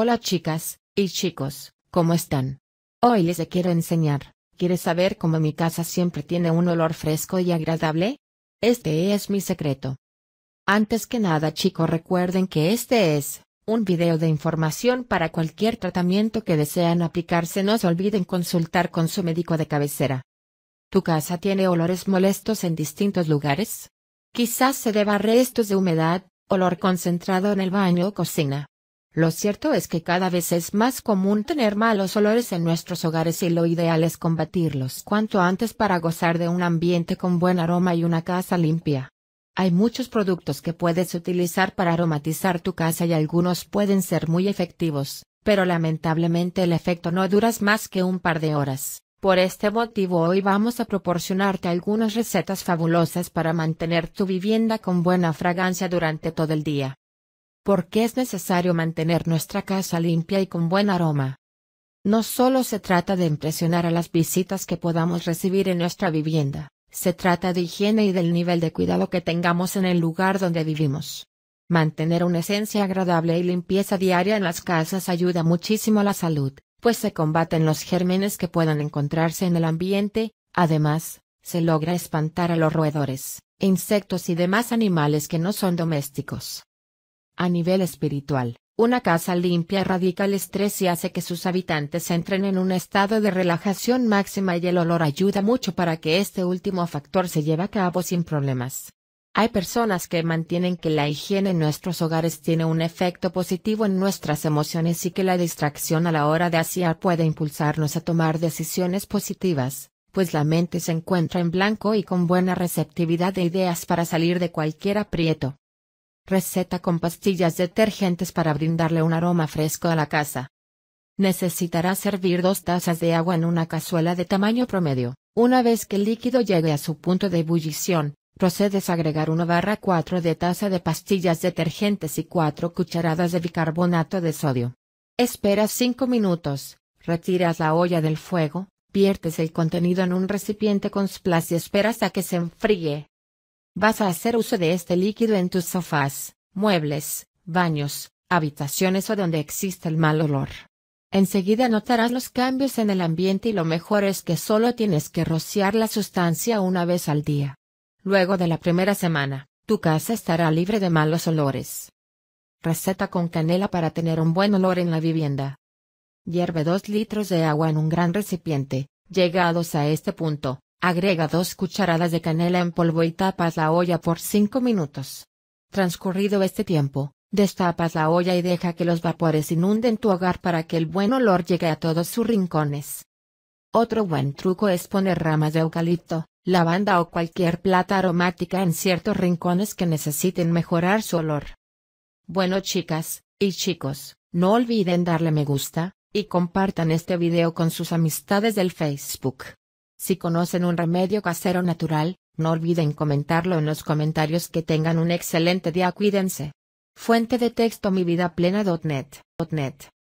Hola chicas, y chicos, ¿cómo están? Hoy les quiero enseñar, ¿quieres saber cómo mi casa siempre tiene un olor fresco y agradable? Este es mi secreto. Antes que nada chicos recuerden que este es, un video de información para cualquier tratamiento que desean aplicarse no se olviden consultar con su médico de cabecera. ¿Tu casa tiene olores molestos en distintos lugares? Quizás se deba a restos de humedad, olor concentrado en el baño o cocina lo cierto es que cada vez es más común tener malos olores en nuestros hogares y lo ideal es combatirlos cuanto antes para gozar de un ambiente con buen aroma y una casa limpia. Hay muchos productos que puedes utilizar para aromatizar tu casa y algunos pueden ser muy efectivos, pero lamentablemente el efecto no duras más que un par de horas. Por este motivo hoy vamos a proporcionarte algunas recetas fabulosas para mantener tu vivienda con buena fragancia durante todo el día porque es necesario mantener nuestra casa limpia y con buen aroma. No solo se trata de impresionar a las visitas que podamos recibir en nuestra vivienda, se trata de higiene y del nivel de cuidado que tengamos en el lugar donde vivimos. Mantener una esencia agradable y limpieza diaria en las casas ayuda muchísimo a la salud, pues se combaten los gérmenes que puedan encontrarse en el ambiente, además, se logra espantar a los roedores, insectos y demás animales que no son domésticos. A nivel espiritual, una casa limpia erradica el estrés y hace que sus habitantes entren en un estado de relajación máxima y el olor ayuda mucho para que este último factor se lleve a cabo sin problemas. Hay personas que mantienen que la higiene en nuestros hogares tiene un efecto positivo en nuestras emociones y que la distracción a la hora de asear puede impulsarnos a tomar decisiones positivas, pues la mente se encuentra en blanco y con buena receptividad de ideas para salir de cualquier aprieto. Receta con pastillas detergentes para brindarle un aroma fresco a la casa. Necesitará servir dos tazas de agua en una cazuela de tamaño promedio. Una vez que el líquido llegue a su punto de ebullición, procedes a agregar 1 barra 4 de taza de pastillas detergentes y 4 cucharadas de bicarbonato de sodio. Esperas 5 minutos, retiras la olla del fuego, viertes el contenido en un recipiente con splash y esperas a que se enfríe. Vas a hacer uso de este líquido en tus sofás, muebles, baños, habitaciones o donde exista el mal olor. Enseguida notarás los cambios en el ambiente y lo mejor es que solo tienes que rociar la sustancia una vez al día. Luego de la primera semana, tu casa estará libre de malos olores. Receta con canela para tener un buen olor en la vivienda. Hierve dos litros de agua en un gran recipiente. Llegados a este punto, Agrega dos cucharadas de canela en polvo y tapas la olla por 5 minutos. Transcurrido este tiempo, destapas la olla y deja que los vapores inunden tu hogar para que el buen olor llegue a todos sus rincones. Otro buen truco es poner ramas de eucalipto, lavanda o cualquier plata aromática en ciertos rincones que necesiten mejorar su olor. Bueno chicas, y chicos, no olviden darle me gusta, y compartan este video con sus amistades del Facebook. Si conocen un remedio casero natural, no olviden comentarlo en los comentarios que tengan un excelente día cuídense. Fuente de texto mi vida